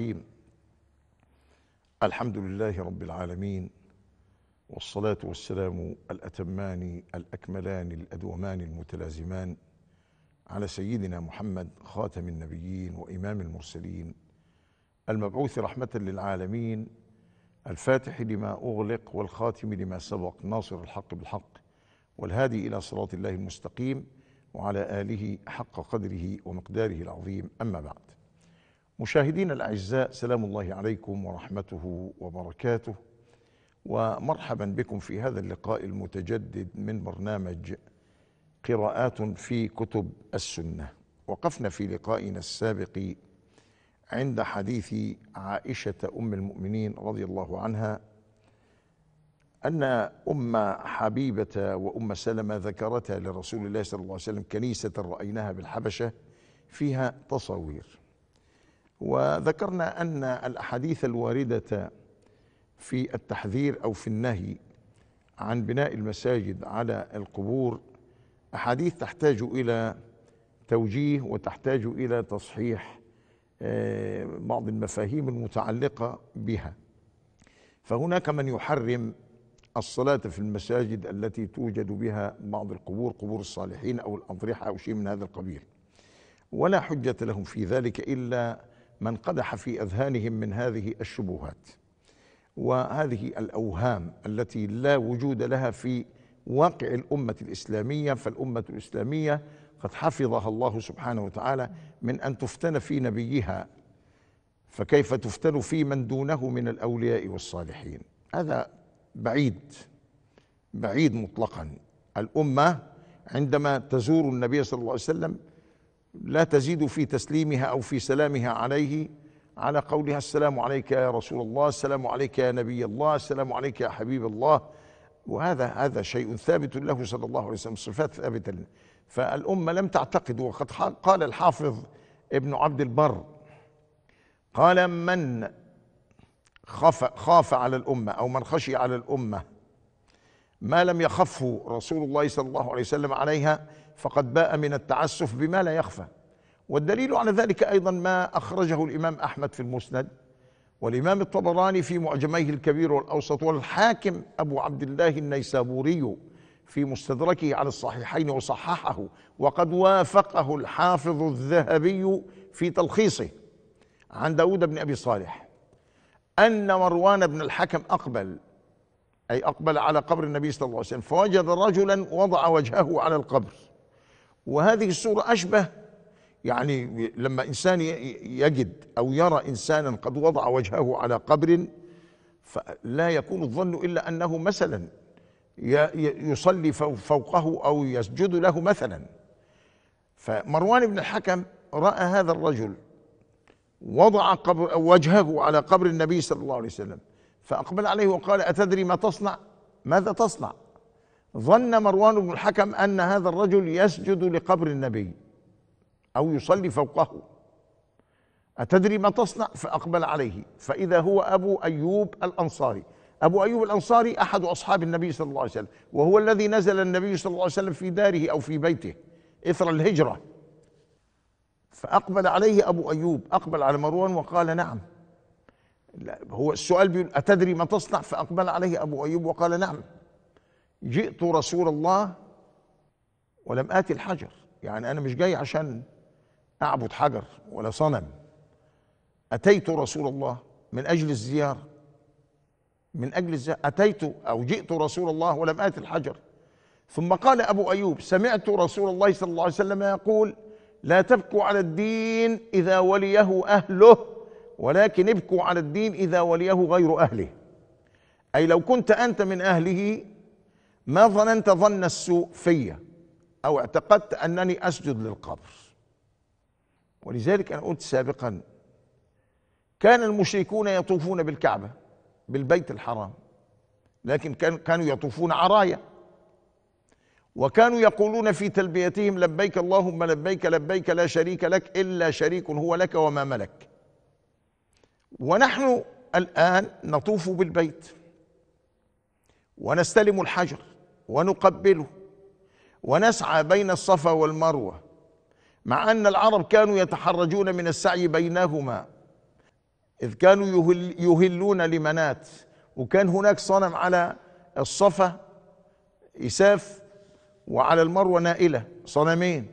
الرحيم الحمد لله رب العالمين والصلاة والسلام الأتمان الأكملان الأدومان المتلازمان على سيدنا محمد خاتم النبيين وإمام المرسلين المبعوث رحمة للعالمين الفاتح لما أغلق والخاتم لما سبق ناصر الحق بالحق والهادي إلى صراط الله المستقيم وعلى آله حق قدره ومقداره العظيم أما بعد مشاهدينا الاعزاء سلام الله عليكم ورحمته وبركاته ومرحبا بكم في هذا اللقاء المتجدد من برنامج قراءات في كتب السنه وقفنا في لقائنا السابق عند حديث عائشه ام المؤمنين رضي الله عنها ان ام حبيبه وام سلمه ذكرتا لرسول الله صلى الله عليه وسلم كنيسه رايناها بالحبشه فيها تصاوير وذكرنا أن الأحاديث الواردة في التحذير أو في النهي عن بناء المساجد على القبور أحاديث تحتاج إلى توجيه وتحتاج إلى تصحيح آه، بعض المفاهيم المتعلقة بها فهناك من يحرم الصلاة في المساجد التي توجد بها بعض القبور قبور الصالحين أو الأضرحة أو شيء من هذا القبيل ولا حجة لهم في ذلك إلا من قدح في اذهانهم من هذه الشبهات وهذه الاوهام التي لا وجود لها في واقع الامه الاسلاميه فالامه الاسلاميه قد حفظها الله سبحانه وتعالى من ان تفتن في نبيها فكيف تفتن في من دونه من الاولياء والصالحين هذا بعيد بعيد مطلقا الامه عندما تزور النبي صلى الله عليه وسلم لا تزيد في تسليمها او في سلامها عليه على قولها السلام عليك يا رسول الله السلام عليك يا نبي الله السلام عليك يا حبيب الله وهذا هذا شيء ثابت له صلى الله عليه وسلم صفات ثابته فالامه لم تعتقد وقد قال الحافظ ابن عبد البر قال من خاف خاف على الامه او من خشي على الامه ما لم يخفه رسول الله صلى الله عليه وسلم عليها فقد باء من التعسف بما لا يخفى والدليل على ذلك أيضا ما أخرجه الإمام أحمد في المسند والإمام الطبراني في معجميه الكبير والأوسط والحاكم أبو عبد الله النيسابوري في مستدركه على الصحيحين وصححه وقد وافقه الحافظ الذهبي في تلخيصه عن داود بن أبي صالح أن مروان بن الحكم أقبل أي أقبل على قبر النبي صلى الله عليه وسلم فوجد رجلا وضع وجهه على القبر وهذه السورة أشبه يعني لما إنسان يجد أو يرى إنسانا قد وضع وجهه على قبر فلا يكون الظن إلا أنه مثلا يصلي فوقه أو يسجد له مثلا فمروان بن الحكم رأى هذا الرجل وضع قبر وجهه على قبر النبي صلى الله عليه وسلم فأقبل عليه وقال أتدري ما تصنع ماذا تصنع ظن مروان بن الحكم ان هذا الرجل يسجد لقبر النبي او يصلي فوقه اتدري ما تصنع فاقبل عليه فاذا هو ابو ايوب الانصاري ابو ايوب الانصاري احد اصحاب النبي صلى الله عليه وسلم وهو الذي نزل النبي صلى الله عليه وسلم في داره او في بيته اثر الهجره فاقبل عليه ابو ايوب اقبل على مروان وقال نعم هو السؤال بيقول اتدري ما تصنع فاقبل عليه ابو ايوب وقال نعم جئت رسول الله ولم آتي الحجر يعني أنا مش جاي عشان أعبد حجر ولا صنم أتيت رسول الله من أجل الزيارة من أجل الزيارة أتيت أو جئت رسول الله ولم آتي الحجر ثم قال أبو أيوب سمعت رسول الله صلى الله عليه وسلم يقول لا تبكوا على الدين إذا وليه أهله ولكن ابكوا على الدين إذا وليه غير أهله أي لو كنت أنت من أهله ما ظننت ظن السوء فيا أو اعتقدت أنني أسجد للقبر ولذلك أنا قلت سابقا كان المشركون يطوفون بالكعبة بالبيت الحرام لكن كانوا يطوفون عرايا وكانوا يقولون في تلبيتهم لبيك اللهم لبيك لبيك لا شريك لك إلا شريك هو لك وما ملك ونحن الآن نطوف بالبيت ونستلم الحجر ونقبله ونسعى بين الصفا والمروه مع ان العرب كانوا يتحرجون من السعي بينهما اذ كانوا يهل يهلون لمنات وكان هناك صنم على الصفا إساف وعلى المروة نائلة صنمين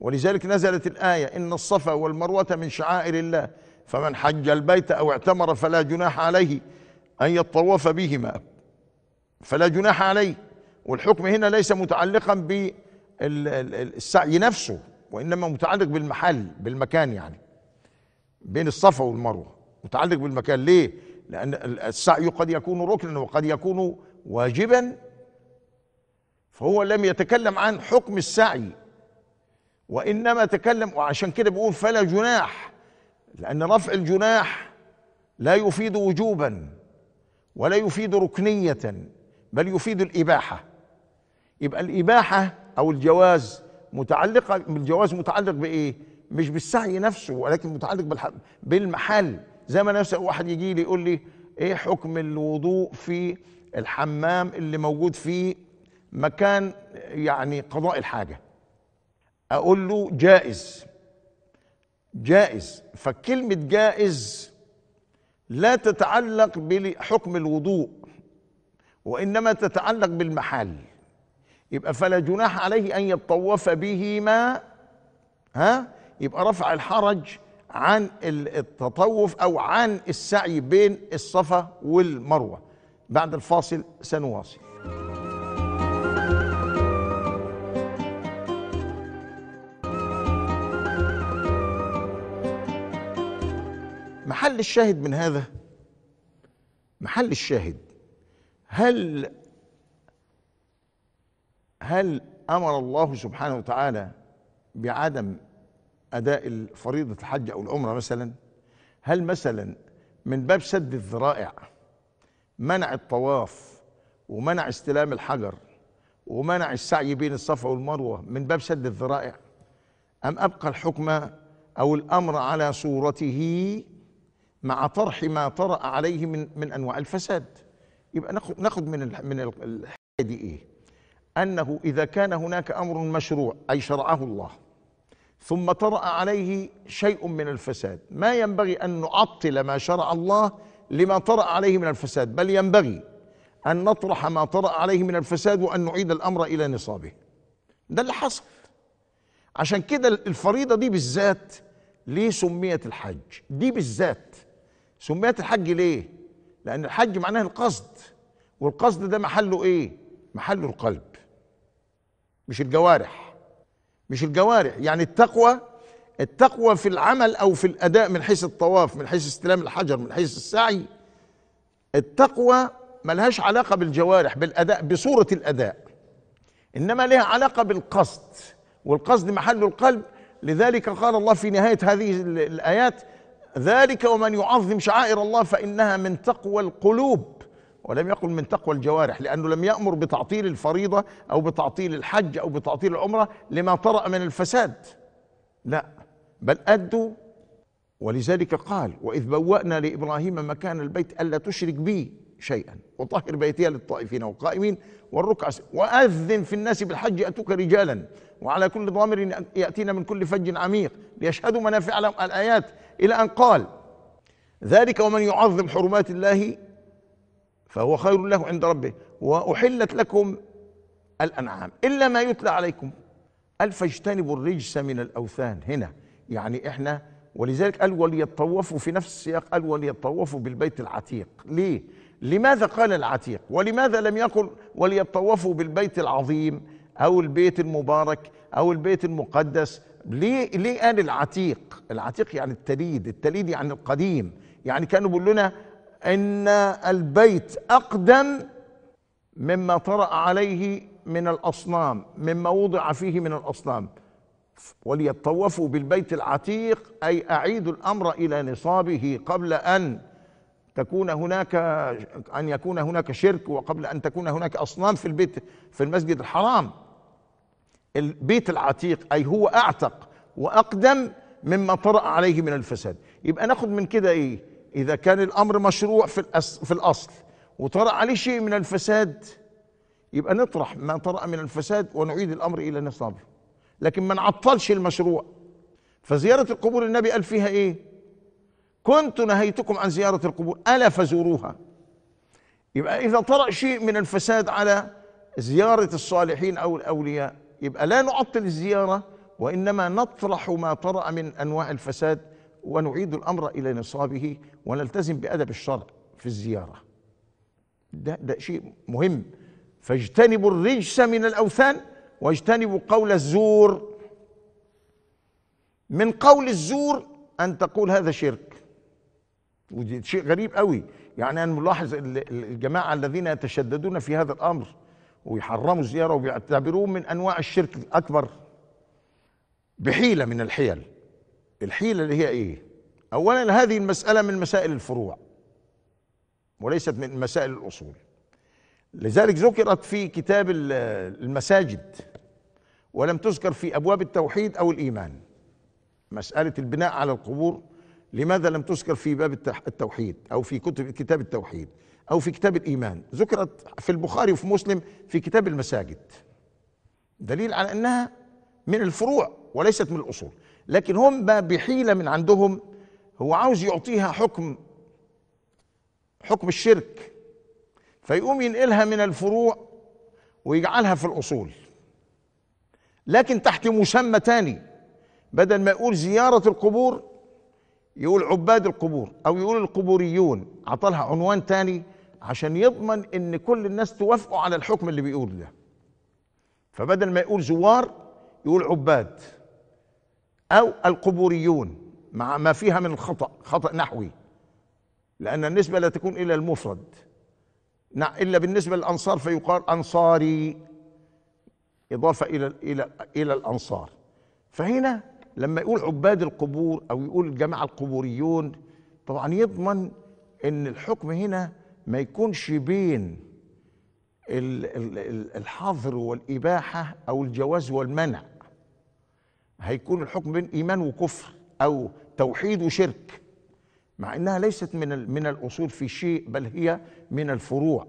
ولذلك نزلت الآية إن الصفا والمروة من شعائر الله فمن حج البيت أو اعتمر فلا جناح عليه أن يطوف بهما فلا جناح عليه والحكم هنا ليس متعلقا بالسعي نفسه وانما متعلق بالمحل بالمكان يعني بين الصفا والمروه متعلق بالمكان ليه لان السعي قد يكون ركنا وقد يكون واجبا فهو لم يتكلم عن حكم السعي وانما تكلم وعشان كده بيقول فلا جناح لان رفع الجناح لا يفيد وجوبا ولا يفيد ركنيه بل يفيد الاباحه يبقى الإباحة أو الجواز متعلقة الجواز متعلق بإيه؟ مش بالسعي نفسه ولكن متعلق بالمحل زي ما نفسه واحد يجي لي يقول لي إيه حكم الوضوء في الحمام اللي موجود في مكان يعني قضاء الحاجة أقول له جائز جائز فكلمة جائز لا تتعلق بحكم الوضوء وإنما تتعلق بالمحل يبقى فلا جناح عليه أن يتطوف بهما ها يبقى رفع الحرج عن التطوف أو عن السعي بين الصفا والمروة بعد الفاصل سنواصل محل الشاهد من هذا محل الشاهد هل هل امر الله سبحانه وتعالى بعدم اداء فريضه الحج او العمره مثلا هل مثلا من باب سد الذرائع منع الطواف ومنع استلام الحجر ومنع السعي بين الصفا والمروه من باب سد الذرائع ام ابقى الحكم او الامر على صورته مع طرح ما طرأ عليه من من انواع الفساد يبقى ناخد من من الحكايه دي ايه انه اذا كان هناك امر مشروع اي شرعه الله ثم طرا عليه شيء من الفساد ما ينبغي ان نعطل ما شرع الله لما طرا عليه من الفساد بل ينبغي ان نطرح ما طرا عليه من الفساد وان نعيد الامر الى نصابه ده اللي حصل عشان كده الفريضه دي بالذات ليه سميت الحج دي بالذات سميت الحج ليه لان الحج معناه القصد والقصد ده محله ايه محله القلب مش الجوارح مش الجوارح يعني التقوى التقوى في العمل او في الاداء من حيث الطواف من حيث استلام الحجر من حيث السعي التقوى ملهاش علاقه بالجوارح بالاداء بصوره الاداء انما لها علاقه بالقصد والقصد محل القلب لذلك قال الله في نهايه هذه الايات ذلك ومن يعظم شعائر الله فانها من تقوى القلوب ولم يقل من تقوى الجوارح لأنه لم يأمر بتعطيل الفريضة أو بتعطيل الحج أو بتعطيل العمرة لما طرأ من الفساد لا بل أدوا ولذلك قال وإذ بوأنا لإبراهيم مكان البيت ألا تشرك بي شيئا وطهر بيتي للطائفين والقائمين والركع وأذن في الناس بالحج أتوك رجالا وعلى كل ضامر يأتينا من كل فج عميق ليشهدوا منافع الآيات إلى أن قال ذلك ومن يعظم حرمات الله فهو خير له عند ربه وأحلت لكم الأنعام إلا ما يتلى عليكم قال فاجتنبوا الرجس من الأوثان هنا يعني إحنا ولذلك قال وليطوفوا في نفس السياق قال وليطوفوا بالبيت العتيق ليه؟ لماذا قال العتيق ولماذا لم يقل وليطوفوا بالبيت العظيم أو البيت المبارك أو البيت المقدس ليه ليه قال العتيق؟ العتيق يعني التليد، التليد يعني القديم، يعني كانوا بيقول لنا ان البيت اقدم مما طرا عليه من الاصنام مما وضع فيه من الاصنام وليطوفوا بالبيت العتيق اي اعيدوا الامر الى نصابه قبل ان تكون هناك ان يكون هناك شرك وقبل ان تكون هناك اصنام في البيت في المسجد الحرام البيت العتيق اي هو اعتق واقدم مما طرا عليه من الفساد يبقى ناخد من كده ايه اذا كان الامر مشروع في في الاصل وطرا عليه شيء من الفساد يبقى نطرح ما طرا من الفساد ونعيد الامر الى نصابه لكن ما نعطلش المشروع فزياره القبور النبي قال فيها ايه كنت نهيتكم عن زياره القبور الا فزوروها يبقى اذا طرا شيء من الفساد على زياره الصالحين او الاولياء يبقى لا نعطل الزياره وانما نطرح ما طرا من انواع الفساد ونعيد الامر الى نصابه ونلتزم بادب الشرع في الزياره ده ده شيء مهم فاجتنبوا الرجس من الاوثان واجتنبوا قول الزور من قول الزور ان تقول هذا شرك ودي شيء غريب قوي يعني انا ملاحظ الجماعه الذين يتشددون في هذا الامر ويحرموا الزياره وبيعتبروه من انواع الشرك الاكبر بحيله من الحيل الحيلة اللي هي ايه اولا هذه المسألة من مسائل الفروع وليست من مسائل الاصول لذلك ذكرت في كتاب المساجد ولم تذكر في ابواب التوحيد او الايمان مسألة البناء على القبور لماذا لم تذكر في باب التوحيد او في كتب كتاب التوحيد او في كتاب الايمان ذكرت في البخاري وفي مسلم في كتاب المساجد دليل على انها من الفروع وليست من الاصول لكن هم بحيله من عندهم هو عاوز يعطيها حكم حكم الشرك فيقوم ينقلها من الفروع ويجعلها في الاصول لكن تحت مسمى تاني بدل ما يقول زياره القبور يقول عباد القبور او يقول القبوريون عطلها عنوان تاني عشان يضمن ان كل الناس توافقوا على الحكم اللي بيقول ده فبدل ما يقول زوار يقول عباد أو القبوريون مع ما فيها من الخطأ خطأ نحوي لأن النسبة لا تكون إلا المفرد إلا بالنسبة للأنصار فيقال أنصاري إضافة إلى إلى إلى الأنصار فهنا لما يقول عباد القبور أو يقول الجماعة القبوريون طبعا يضمن إن الحكم هنا ما يكونش بين الحظر والإباحة أو الجواز والمنع هيكون الحكم بين ايمان وكفر او توحيد وشرك مع انها ليست من من الاصول في شيء بل هي من الفروع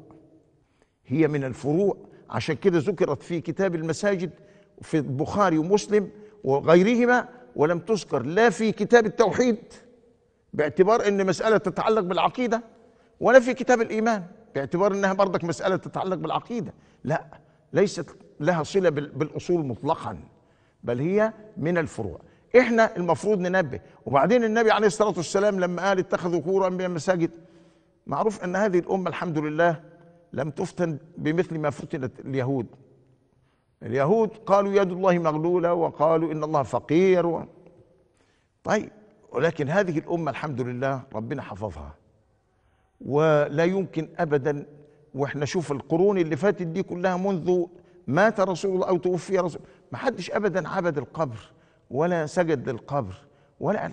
هي من الفروع عشان كده ذكرت في كتاب المساجد في البخاري ومسلم وغيرهما ولم تذكر لا في كتاب التوحيد باعتبار ان مساله تتعلق بالعقيده ولا في كتاب الايمان باعتبار انها برضك مساله تتعلق بالعقيده لا ليست لها صله بالاصول مطلقا بل هي من الفروع احنا المفروض ننبه وبعدين النبي عليه الصلاة والسلام لما قال اتخذوا قورا من المساجد معروف ان هذه الامة الحمد لله لم تفتن بمثل ما فتنت اليهود اليهود قالوا يد الله مغلولة وقالوا ان الله فقير و... طيب ولكن هذه الامة الحمد لله ربنا حفظها ولا يمكن ابدا واحنا شوف القرون اللي فاتت دي كلها منذ مات رسول الله او توفي رسول ما حدش ابدا عبد القبر ولا سجد للقبر ولا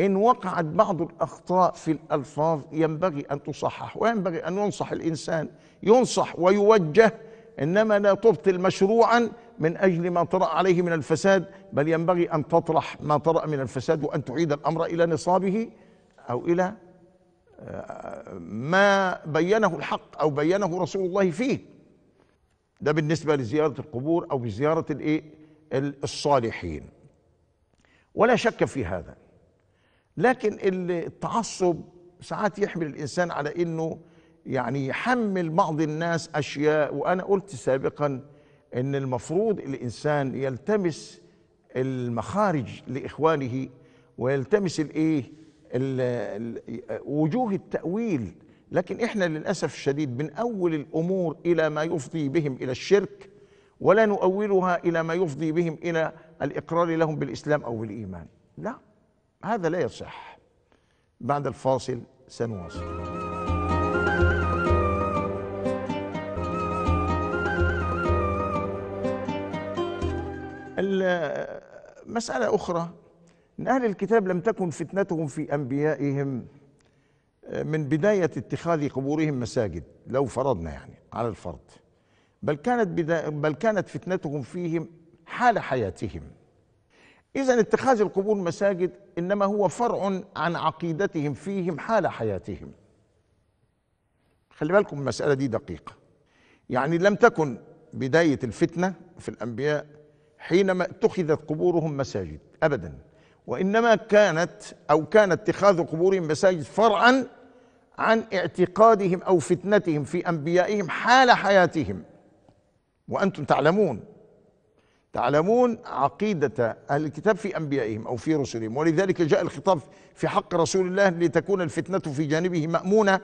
ان وقعت بعض الاخطاء في الالفاظ ينبغي ان تصحح وينبغي ان ينصح الانسان ينصح ويوجه انما لا تبطل مشروعا من اجل ما طرا عليه من الفساد بل ينبغي ان تطرح ما طرا من الفساد وان تعيد الامر الى نصابه او الى آه، ما بينه الحق او بينه رسول الله فيه ده بالنسبه لزياره القبور او بزياره الايه الصالحين ولا شك في هذا لكن التعصب ساعات يحمل الانسان على انه يعني يحمل بعض الناس اشياء وانا قلت سابقا ان المفروض الانسان يلتمس المخارج لاخوانه ويلتمس الايه وجوه التاويل لكن احنا للاسف الشديد اول الامور الى ما يفضي بهم الى الشرك ولا نؤولها الى ما يفضي بهم الى الاقرار لهم بالاسلام او بالايمان لا هذا لا يصح بعد الفاصل سنواصل مسألة أخرى أن أهل الكتاب لم تكن فتنتهم في أنبيائهم من بداية اتخاذ قبورهم مساجد لو فرضنا يعني على الفرض بل كانت بدا بل كانت فتنتهم فيهم حال حياتهم إذا اتخاذ القبور مساجد إنما هو فرع عن عقيدتهم فيهم حال حياتهم خلي بالكم المسألة دي دقيقة يعني لم تكن بداية الفتنة في الأنبياء حينما اتخذت قبورهم مساجد أبدا وإنما كانت أو كان اتخاذ قبورهم مساجد فرعا عن اعتقادهم او فتنتهم في انبيائهم حال حياتهم وانتم تعلمون تعلمون عقيده اهل الكتاب في انبيائهم او في رسلهم ولذلك جاء الخطاب في حق رسول الله لتكون الفتنه في جانبه مامونه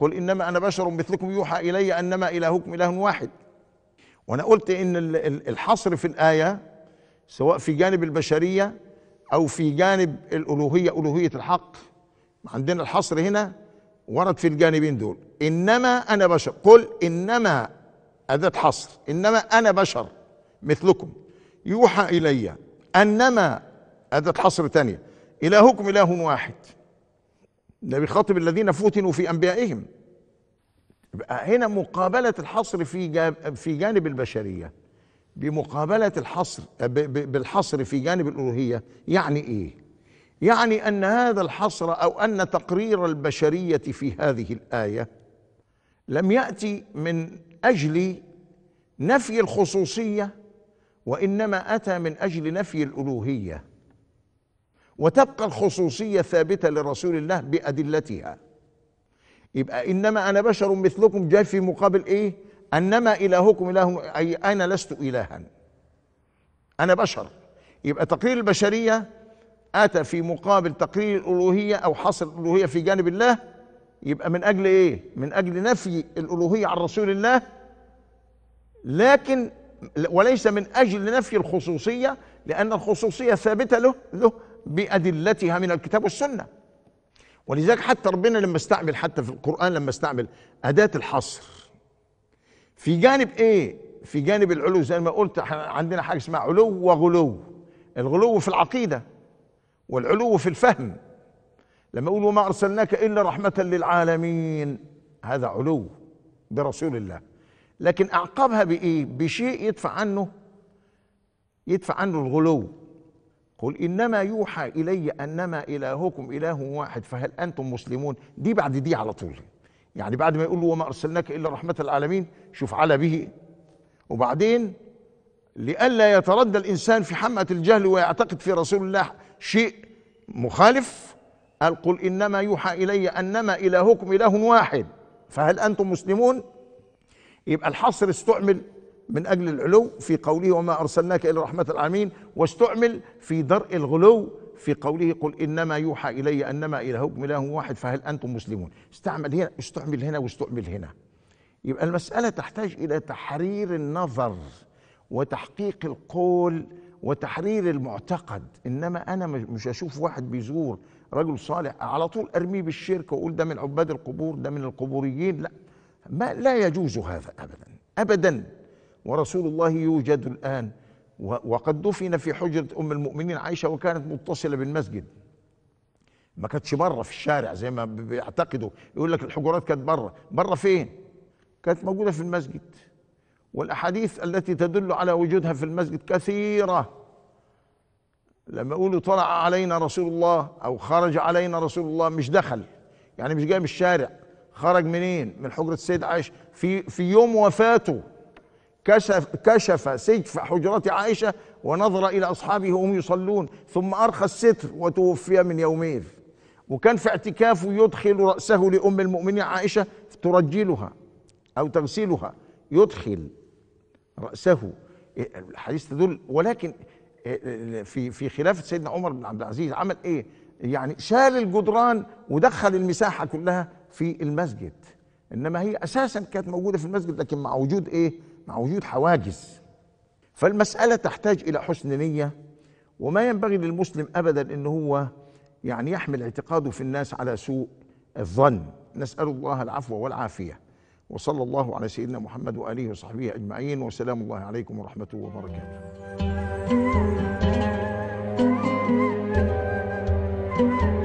قل انما انا بشر مثلكم يوحى الي انما الهكم اله واحد وانا قلت ان الحصر في الايه سواء في جانب البشريه او في جانب الالوهيه الوهيه الحق عندنا الحصر هنا ورد في الجانبين دول انما انا بشر قل انما اداه حصر انما انا بشر مثلكم يوحى الي انما اداه حصر ثانيه الهكم اله واحد ده بيخاطب الذين فتنوا في انبيائهم يبقى هنا مقابله الحصر في في جانب البشريه بمقابله الحصر بالحصر في جانب الالوهيه يعني ايه يعني ان هذا الحصر او ان تقرير البشريه في هذه الايه لم ياتي من اجل نفي الخصوصيه وانما اتى من اجل نفي الالوهيه وتبقى الخصوصيه ثابته لرسول الله بادلتها يبقى انما انا بشر مثلكم جاي في مقابل ايه انما الهكم اله اي انا لست الها انا بشر يبقى تقرير البشريه اتى في مقابل تقرير الالوهيه او حصر الالوهيه في جانب الله يبقى من اجل ايه من اجل نفي الالوهيه عن رسول الله لكن وليس من اجل نفي الخصوصيه لان الخصوصيه ثابته له له بادلتها من الكتاب والسنه ولذلك حتى ربنا لما استعمل حتى في القران لما استعمل اداه الحصر في جانب ايه في جانب العلو زي ما قلت عندنا حاجه اسمها علو وغلو الغلو في العقيده والعلو في الفهم لما يقول وما ارسلناك الا رحمه للعالمين هذا علو برسول الله لكن اعقبها بايه بشيء يدفع عنه يدفع عنه الغلو قل انما يوحى الي انما الهكم اله واحد فهل انتم مسلمون دي بعد دي على طول يعني بعد ما يقول له وما ارسلناك الا رحمه للعالمين شوف على به وبعدين لئلا يتردى الانسان في حمأة الجهل ويعتقد في رسول الله شيء مخالف قال قل إنما يوحى إلي أنما إلهكم إله واحد فهل أنتم مسلمون يبقى الحصر استعمل من أجل العلو في قوله وما أرسلناك إلا رحمة العالمين واستعمل في درء الغلو في قوله قل انما يوحى الي انما الهكم اله واحد فهل انتم مسلمون استعمل هنا استعمل هنا واستعمل هنا يبقى المساله تحتاج الى تحرير النظر وتحقيق القول وتحرير المعتقد انما انا مش اشوف واحد بيزور رجل صالح على طول ارميه بالشرك واقول ده من عباد القبور ده من القبوريين لا ما لا يجوز هذا ابدا ابدا ورسول الله يوجد الان وقد دفن في حجره ام المؤمنين عائشه وكانت متصله بالمسجد ما كانتش بره في الشارع زي ما بيعتقدوا يقول لك الحجرات كانت بره بره فين كانت موجوده في المسجد والاحاديث التي تدل على وجودها في المسجد كثيره لما يقولوا طلع علينا رسول الله او خرج علينا رسول الله مش دخل يعني مش جاي من الشارع خرج منين من حجره السيد عائشه في في يوم وفاته كشف كشف سجف حجره عائشه ونظر الى اصحابه وهم يصلون ثم ارخى الستر وتوفي من يومين وكان في اعتكافه يدخل راسه لام المؤمنين عائشه ترجلها او تغسلها يدخل رأسه إيه، الحديث تدل ولكن إيه، في في خلافه سيدنا عمر بن عبد العزيز عمل ايه؟ يعني شال الجدران ودخل المساحه كلها في المسجد انما هي اساسا كانت موجوده في المسجد لكن مع وجود ايه؟ مع وجود حواجز فالمساله تحتاج الى حسن نيه وما ينبغي للمسلم ابدا ان هو يعني يحمل اعتقاده في الناس على سوء الظن نسال الله العفو والعافيه وصلى الله على سيدنا محمد وآله وصحبه أجمعين وسلام الله عليكم ورحمته وبركاته